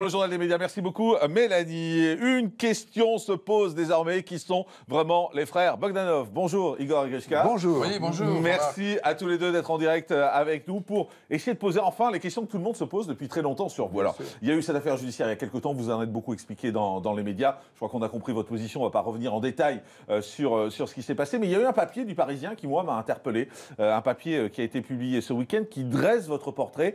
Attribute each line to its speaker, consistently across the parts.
Speaker 1: Le journal des médias, merci beaucoup. Mélanie, une question se pose désormais qui sont vraiment les frères Bogdanov. Bonjour Igor Bonjour. bonjour. Merci à tous les deux d'être en direct euh, avec nous pour essayer de poser enfin les questions que tout le monde se pose depuis très longtemps sur vous. Alors, il y a eu cette affaire judiciaire il y a quelques temps, vous en êtes beaucoup expliqué dans, les médias. Je crois qu'on a compris votre position, on ne va pas revenir en détail euh, sur, euh, sur ce qui s'est passé. Mais il y a eu un papier du Parisien qui, moi, m'a interpellé. un papier qui a été publié ce week-end qui dresse votre portrait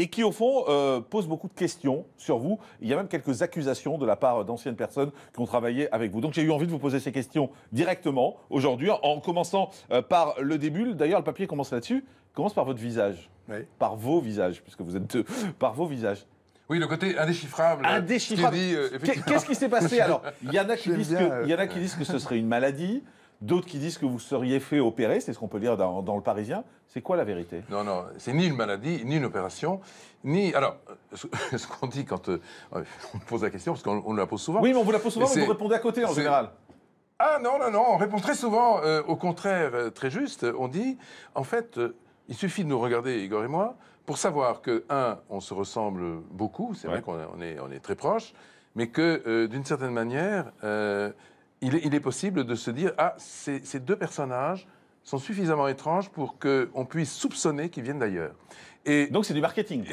Speaker 1: et qui, au fond, euh, pose beaucoup de questions sur vous. Il y a même quelques accusations de la part d'anciennes personnes qui ont travaillé avec vous. Donc j'ai eu envie de vous poser ces questions directement aujourd'hui, en commençant euh, par le début. D'ailleurs, le papier commence là-dessus. Commence par votre visage, oui. par vos visages, puisque vous êtes deux, par vos visages.
Speaker 2: Oui, le côté indéchiffrable. Euh, indéchiffrable. Euh, Qu'est-ce qui s'est passé alors il y
Speaker 1: en a qui disent que ce serait une
Speaker 2: maladie d'autres qui disent que vous seriez fait opérer, c'est ce qu'on peut lire dans, dans le Parisien. C'est quoi la vérité Non, non, c'est ni une maladie, ni une opération, ni. Alors, ce, qu'on dit quand euh, on pose la question, parce qu'on la pose souvent. Oui, mais on vous la pose souvent, mais vous répondez à côté en général. Ah non, non, non, on répond très souvent, euh, au contraire, euh, très juste. On dit, en fait, il suffit de nous regarder, Igor et moi, pour savoir que, un, on se ressemble beaucoup, c'est vrai qu'on est, on est très proches, mais que, d'une certaine manière, il est, possible de se dire ah, ces, deux personnages sont suffisamment étranges pour qu'on puisse soupçonner qu'ils viennent d'ailleurs. Et Donc c'est du marketing.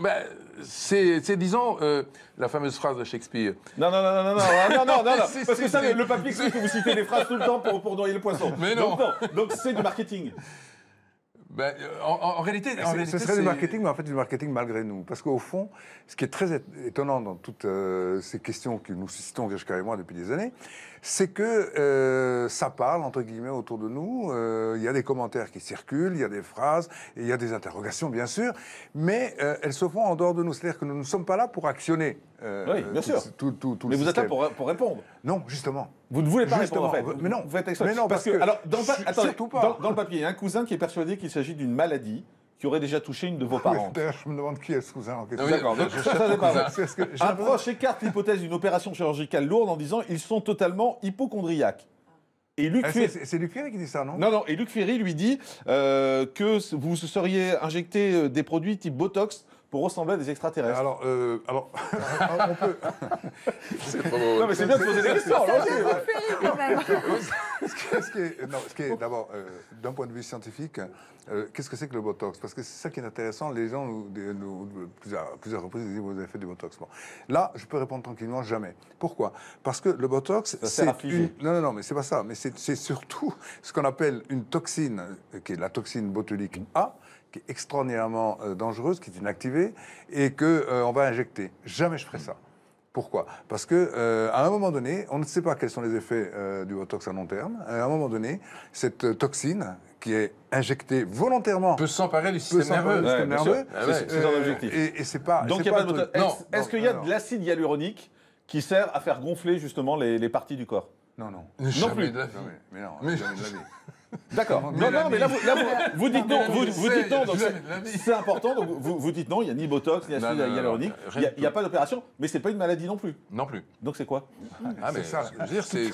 Speaker 2: ben, c'est, disons, euh, la fameuse phrase de Shakespeare. Non, non, non, non, non, non, non, non, non parce que ça, le, le
Speaker 1: papier, c'est que vous citez des phrases tout le temps pour, pour noyer le poisson. Mais non. Donc, c'est du marketing.
Speaker 2: Ben, en, réalité, ce serait du marketing,
Speaker 3: mais en fait du marketing malgré nous. Parce qu'au fond, ce qui est très étonnant dans toutes euh, ces questions que nous suscitons, Gashkar et moi, depuis des années, c'est que euh, ça parle, entre guillemets, autour de nous. Euh, il y a des commentaires qui circulent, il y a des phrases, il y a des interrogations, bien sûr, mais elles se font en dehors de nous. C'est-à-dire que nous ne sommes pas là pour actionner.
Speaker 1: oui, bien sûr. mais vous êtes là pour
Speaker 3: répondre. Non, justement. Vous ne voulez pas
Speaker 1: Justement, répondre, en fait. Mais non, vous mais non parce, que, alors, dans, le pas. Dans, le papier, il y a un cousin qui est persuadé qu'il s'agit d'une maladie qui aurait déjà touché une de vos parents.
Speaker 3: je me demande qui est ce cousin en question. Ah D'accord, je ne pas. un
Speaker 1: proche écarte l'hypothèse d'une opération chirurgicale lourde en disant ils sont totalement hypochondriaques. Et Luc ah, Ferry... C'est Luc Ferry qui dit ça, non Non, non. Et Luc Ferry lui dit euh, que vous seriez injecté euh, des produits type Botox pour ressembler à des extraterrestres. Alors, euh, alors... on peut.
Speaker 3: c'est pas Non, mais c'est bien de poser des questions. Ce qui est, d'abord, euh, d'un point de vue scientifique, euh, qu'est-ce que c'est que le Botox Parce que c'est ça qui est intéressant. Les gens, nous, nous, plusieurs, plusieurs reprises, vous avez fait du Botox. Là, je peux répondre tranquillement, jamais. Pourquoi Parce que le Botox, c'est une... Non, non, non, mais c'est pas ça. Mais c'est surtout ce qu'on appelle une toxine, euh, qui est la toxine botulique A, qui est extraordinairement euh, dangereuse, qui est inactivée, et qu'on euh, on va injecter. Jamais je ferai ça. Pourquoi Parce que euh, à un moment donné, on ne sait pas quels sont les effets du botox à long terme. À un moment donné, cette toxine qui est injectée volontairement
Speaker 2: peut s'emparer du système nerveux. Ah c'est un objectif. Et, c'est pas. Donc il y a pas, de botox. Est-ce qu'il y a de
Speaker 1: l'acide hyaluronique qui sert à faire gonfler justement les, parties du corps Non, non. non plus.
Speaker 3: mais, mais jamais
Speaker 1: D'accord. Non, non, mais là, vous, vous, dites non. c'est- important. Donc vous, dites non. Il n'y a ni botox, ni acide hyaluronique. Il n'y a, a pas d'opération. Mais ce n'est pas une maladie non plus. Non plus. Donc c'est quoi Ah, mais ça, je veux dire, c'est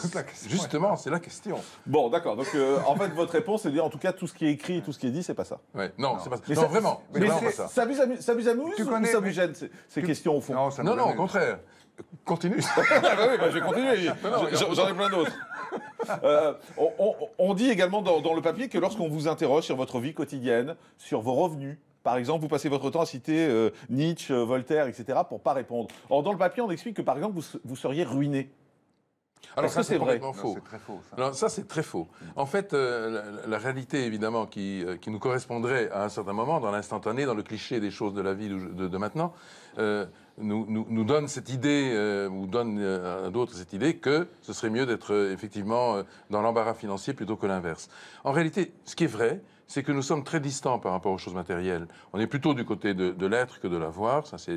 Speaker 1: justement, c'est la question. Bon, d'accord. Donc euh, en fait, votre réponse, c'est de dire en tout cas tout ce qui est écrit, et tout ce qui est dit, c'est pas ça. Ouais.
Speaker 2: Non, c'est pas ça. Mais Non, vraiment. Mais ça. ça
Speaker 1: vous amuse, ou ça vous gêne ces, questions au fond Non, Non, au contraire. Continue. Ah bah oui, bah, je vais continuer. J'en ai plein d'autres. Euh, on, dit également dans, le papier que lorsqu'on vous interroge sur votre vie quotidienne, sur vos revenus, par exemple, vous passez votre temps à citer euh, Nietzsche, Voltaire, etc., pour pas répondre. Or, dans le papier, on explique que, par exemple, vous seriez ruiné.
Speaker 2: Alors ça, c'est vrai. Non, faux. Très faux, ça. ça c'est très faux. En fait, euh, la, réalité évidemment euh, qui, nous correspondrait à un certain moment, dans l'instantané, dans le cliché des choses de la vie de, maintenant, euh, nous, nous, donne cette idée, ou donne à d'autres cette idée que ce serait mieux d'être effectivement dans l'embarras financier plutôt que l'inverse. En réalité, ce qui est vrai, c'est que nous sommes très distants par rapport aux choses matérielles. On est plutôt du côté de, l'être que de l'avoir, ça c'est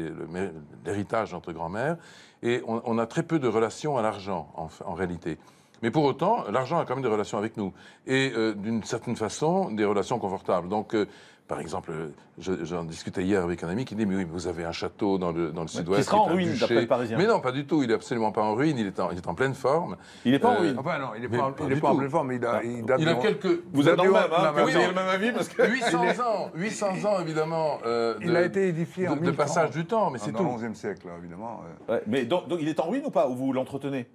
Speaker 2: l'héritage de grand-mère, et on, a très peu de relation à l'argent en réalité. Mais pour autant, l'argent a quand même des relations avec nous. Et euh, d'une certaine façon, des relations confortables. Donc, euh, par exemple, j'en discutais hier avec un ami qui dit Mais oui, vous avez un château dans le, dans le sud-ouest. Qui sera en ruine, d'après les Parisiens. Mais non, pas du tout. Il n'est absolument pas en ruine. Il est en, il est en pleine forme. Il n'est pas en euh, ruine. non, il n'est pas, en pleine forme. Ah. Il a, il a, quelques. Vous êtes dans le même, hein, oui, même avis parce que 800 ans, ans, évidemment. de, il a été édifié en de, passage du temps, mais ah, c'est tout. Dans le 11e siècle, hein, évidemment.
Speaker 1: mais donc, il est en ruine ou pas Ou vous l'entretenez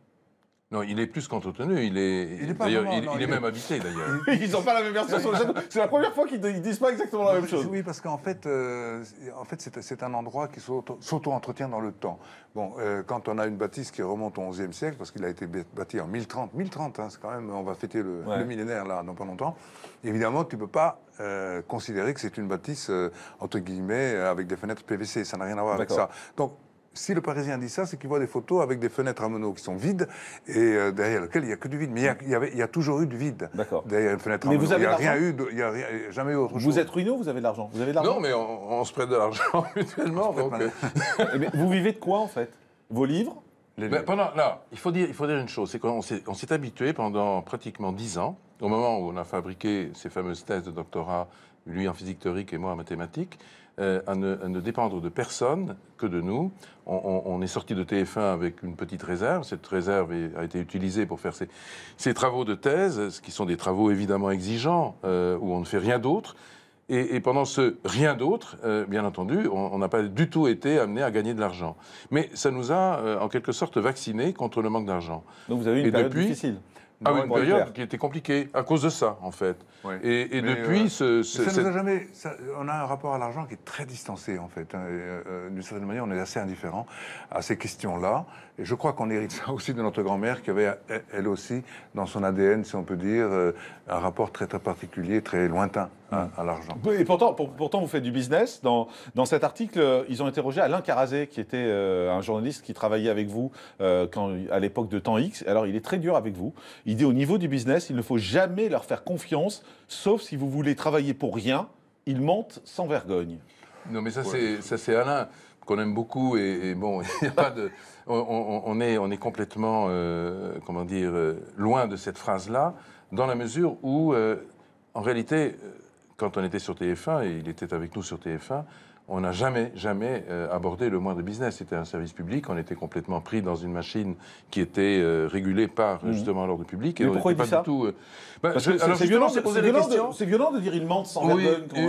Speaker 1: non, il est plus qu'entretenu, il
Speaker 2: est, il, est même habité d'ailleurs. Ils n'ont pas la même version sur le château.
Speaker 3: C'est la première fois qu'ils ne disent pas exactement la même chose. Oui, parce qu'en fait, euh, en fait c'est, un endroit qui s'auto- entretient dans le temps. Bon, euh, quand on a une bâtisse qui remonte au XIe siècle, parce qu'il a été bâti en 1030, 1030, hein, c'est quand même, on va fêter le, millénaire là dans pas longtemps, évidemment, tu ne peux pas euh, considérer que c'est une bâtisse, entre guillemets, avec des fenêtres PVC, ça n'a rien à voir avec ça. Donc, si le Parisien dit ça, c'est qu'il voit des photos avec des fenêtres à mono qui sont vides et euh, derrière lesquelles il n'y a que du vide. Mais il y, a, toujours eu du vide. D'accord. Derrière une fenêtre à Vous il n'y a rien eu,
Speaker 2: il jamais vous êtes ruineux, vous avez de l'argent Vous avez l'argent Non, mais on, se prête de l'argent mutuellement. Euh. Eh vous vivez de quoi en fait Vos livres les ben, là, il faut dire, il faut dire une chose, c'est qu'on s'est habitué pendant pratiquement dix ans, au moment où on a fabriqué ces fameuses thèses de doctorat, lui en physique théorique et moi en mathématiques, euh, à, ne, dépendre de personne que de nous. On, est sorti de TF1 avec une petite réserve. Cette réserve a été utilisée pour faire ces, travaux de thèse, ce qui sont des travaux évidemment exigeants, euh, où on ne fait rien d'autre. Et, pendant ce rien d'autre, euh, bien entendu, on n'a pas du tout été amené à gagner de l'argent. Mais ça nous a, en quelque sorte, vaccinés contre le manque d'argent. Donc vous avez eu une période difficile
Speaker 3: ah oui, une période
Speaker 2: qui était compliquée à cause de ça, en fait. Et, depuis, euh, ce, ça nous a
Speaker 3: jamais. on a un rapport à l'argent qui est très distancé, en fait. Hein, euh, euh, d'une certaine manière, on est assez indifférent à ces questions-là. Et je crois qu'on hérite ça aussi de notre grand-mère, qui avait elle aussi dans son ADN, si on peut dire, un rapport très très particulier, très lointain à, l'argent. Et
Speaker 1: pourtant, pourtant, vous faites du business. Dans, dans cet article, euh, ils ont interrogé Alain Carazé, qui était euh, un journaliste qui travaillait avec vous euh, quand, à l'époque de Temps X. Alors, il est très dur avec vous. Il dit au niveau du business, il ne faut jamais leur faire confiance, sauf si vous voulez travailler pour rien.
Speaker 2: Ils mentent sans vergogne. Non, mais ça, c'est Alain qu'on aime beaucoup et, bon, pas de, on, est, on est complètement, comment dire, loin de cette phrase-là, dans la mesure où, en réalité, quand on était sur TF1, et il était avec nous sur TF1, on n'a jamais, jamais euh, abordé le moindre business. C'était un service public, on était complètement pris dans une machine qui était euh, régulée par mhm. justement l'ordre public. Et Mais pourquoi il pas ça du tout, c'est violent, de,
Speaker 1: dire il ment sans oui,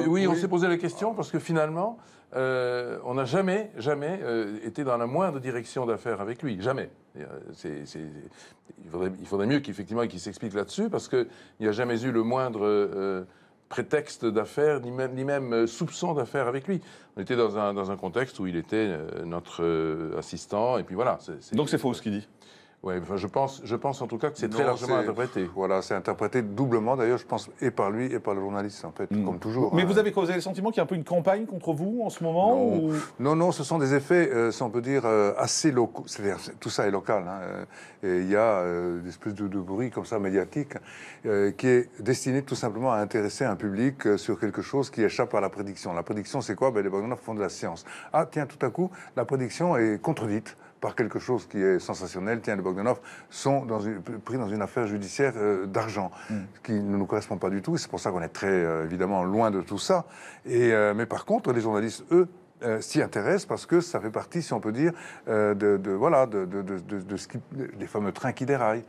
Speaker 1: oui, on s'est
Speaker 2: posé la question parce que finalement, euh, on n'a jamais, jamais été dans la moindre direction d'affaires avec lui. Jamais. il, faudrait, mieux qu'effectivement qu'il s'explique là-dessus parce qu'il n'y a jamais eu le moindre prétexte d'affaires, ni même, euh, soupçon d'affaires avec lui. On était dans un, contexte où il était euh, notre euh, assistant, et puis voilà. c'est Donc c'est faux ce qu'il dit oui, je, pense, je pense en tout cas que c'est très largement
Speaker 3: interprété. Voilà, c'est interprété doublement d'ailleurs, je pense, et par lui et par le journaliste, en fait, mm. comme toujours. Mais hein. vous,
Speaker 1: avez, causé le sentiment qu'il y a un peu une campagne contre vous en ce moment
Speaker 3: Non, non, ce sont des effets, euh, si on peut dire, euh, assez locaux. C'est-à-dire, tout ça est local. Hein, euh, et il y a euh, espèces espèce de, bruit comme ça médiatique qui est destiné tout simplement à intéresser un public sur quelque chose qui échappe à la prédiction. La prédiction, c'est quoi ben, Les Bogdanov font de la science. Ah, tiens, tout à coup, la prédiction est contredite par quelque chose qui est sensationnel, tiens, le Bogdanov, sont pris dans une affaire judiciaire euh, d'argent, hmm. ce qui ne nous correspond pas du tout. C'est pour ça qu'on est très, euh, évidemment, loin de tout ça. Et, euh, mais par contre, les journalistes, eux, s'y intéressent parce que ça fait partie, si on peut dire, de, voilà, ce des fameux trains qui déraillent.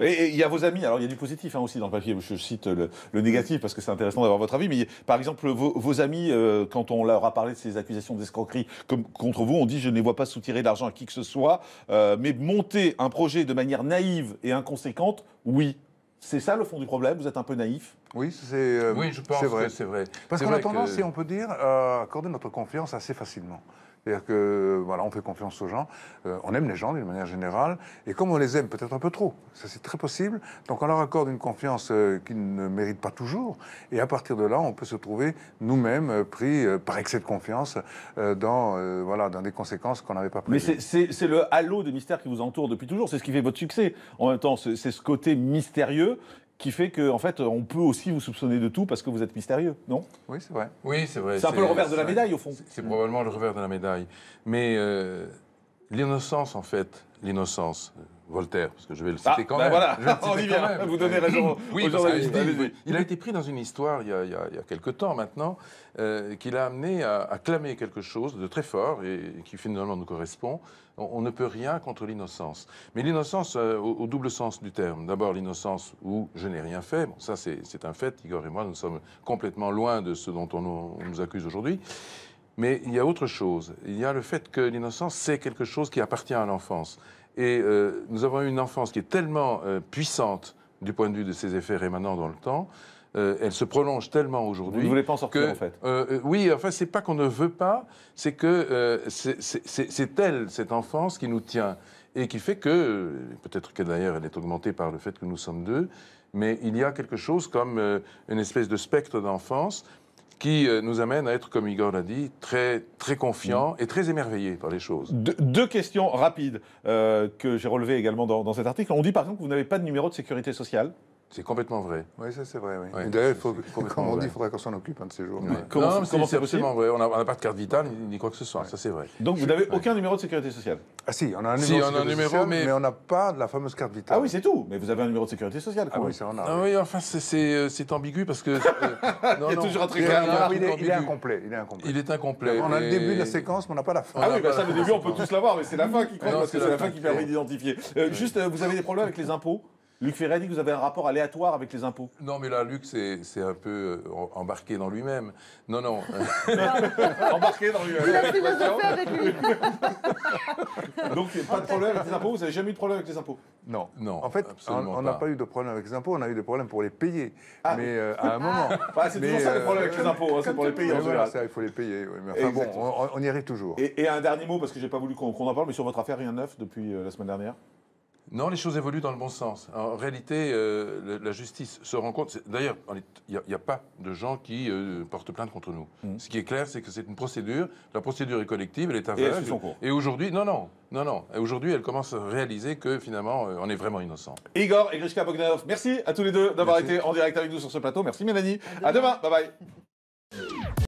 Speaker 3: Et il y a
Speaker 1: vos amis, alors il y a du positif hein, aussi dans le papier, je cite le, négatif parce que c'est intéressant d'avoir votre avis, mais par exemple vos, amis, euh, quand on leur a parlé de ces accusations d'escroquerie contre vous, on dit je ne les vois pas soutirer d'argent à qui que ce soit, euh, mais monter un projet de manière naïve et inconséquente, oui. C'est ça le fond du problème, vous êtes un peu naïf oui, c'est euh, je vrai. c'est vrai. Parce qu'on a tendance, si on
Speaker 3: peut dire, à accorder notre confiance assez facilement. C'est-à-dire que voilà, on fait confiance aux gens, euh, on aime les gens d'une manière générale, et comme on les aime peut-être un peu trop, ça c'est très possible, donc on leur accorde une confiance euh, qu'ils ne méritent pas toujours, et à partir de là, on peut se trouver nous-mêmes pris par excès de confiance dans, voilà, dans des conséquences qu'on n'avait pas prévues. Mais
Speaker 1: c'est le halo de mystère qui vous entoure depuis toujours, c'est ce qui fait votre succès. En même temps, c'est ce côté mystérieux qui fait qu'en en fait, on peut aussi vous soupçonner de tout parce que vous êtes mystérieux, non
Speaker 2: Oui, c'est vrai. Oui, c'est vrai. C'est un peu le revers de la médaille, au fond. C'est probablement le revers de la médaille. Mais euh, l'innocence, en fait, l'innocence, Voltaire, parce que je vais le ah, citer quand bah même. Voilà, vous donnez raison il, a été pris dans une histoire il y a, quelque quelques temps maintenant, euh, qui l'a amené à, clamer quelque chose de très fort et, qui finalement nous correspond. On, ne peut rien contre l'innocence. Mais l'innocence euh, au, double sens du terme. D'abord l'innocence où je n'ai rien fait, bon, ça c'est un fait, Igor et moi nous sommes complètement loin de ce dont on nous accuse aujourd'hui. Mais il y a autre chose. Il y a le fait que l'innocence, c'est quelque chose qui appartient à l'enfance. Et euh, nous avons eu une enfance qui est tellement euh, puissante du point de vue de ses effets rémanents dans le temps, euh, elle se prolonge tellement aujourd'hui. Vous ne voulez pas en sortir, en fait Oui, enfin, c'est pas qu'on ne veut pas, c'est que c'est elle, cette enfance, qui nous tient. Et qui fait que, peut-être que d'ailleurs elle est augmentée par le fait que nous sommes deux, mais il y a quelque chose comme une espèce de spectre d'enfance qui euh, nous amène à être, comme Igor l'a dit, très, très confiant et très émerveillé par les choses. deux
Speaker 1: questions rapides euh, que j'ai relevées également dans, dans cet article. On dit par exemple que vous n'avez pas de numéro de sécurité
Speaker 2: sociale. C'est complètement vrai.
Speaker 3: Oui, ça c'est vrai. Oui.
Speaker 2: D'ailleurs, il faut, on dit, il qu'on s'en occupe un de ces jours. Comment, non, c'est absolument vrai. On n'a pas de carte vitale ni quoi que ce soit. Ça c'est vrai. Donc vous n'avez aucun numéro de sécurité sociale Ah si, on a un numéro, a un numéro sociale, mais... on
Speaker 3: n'a pas la fameuse carte vitale. Ah oui, c'est tout. Mais vous avez un numéro de sécurité
Speaker 2: sociale. Ah oui, ça on a. Ah oui, enfin euh, c'est ambigu parce que. il ah Il est incomplet. Il est incomplet. On a le début de la
Speaker 3: séquence, mais on n'a pas la fin. Ah oui, bah ça le début on peut tous l'avoir,
Speaker 1: mais c'est la fin qui compte parce que c'est la fin qui permet d'identifier. Euh, juste, euh, vous avez des problèmes avec les impôts Luc Ferré dit que vous avez un rapport aléatoire avec les impôts.
Speaker 2: Non, mais là, Luc, c'est un peu euh, embarqué dans lui-même. Non, non.
Speaker 1: embarqué dans lui-même. Il a avec lui.
Speaker 2: Donc, pas de problème avec les impôts Vous n'avez jamais eu de problème avec les impôts Non. Non. En fait, on n'a pas eu de
Speaker 3: problème avec les impôts, on a eu des problèmes pour les payer. Ah. mais euh, à un moment. Ah. Bah, c'est toujours ça le euh, problème avec les impôts, hein, c'est pour les payer en général.
Speaker 2: il faut les payer. Mais bon,
Speaker 3: on, y arrive toujours. Et, un dernier mot, parce que je n'ai pas voulu qu'on en
Speaker 1: parle, mais sur votre affaire, rien neuf depuis la semaine dernière
Speaker 2: non, les choses évoluent dans le bon sens. En réalité, euh, la justice se rend compte. D'ailleurs, il n'y a, pas de gens qui euh, portent plainte contre nous. Mm. Ce qui est clair, c'est que c'est une procédure. La procédure est collective, elle est aveugle. Et, et aujourd'hui, non, non, non, non. Aujourd'hui, elle commence à réaliser que finalement, euh, on est vraiment innocent. Igor et Grishka Bogdanov,
Speaker 1: merci à tous les deux d'avoir été en direct avec nous sur ce plateau. Merci Mélanie. À À demain. Bye bye.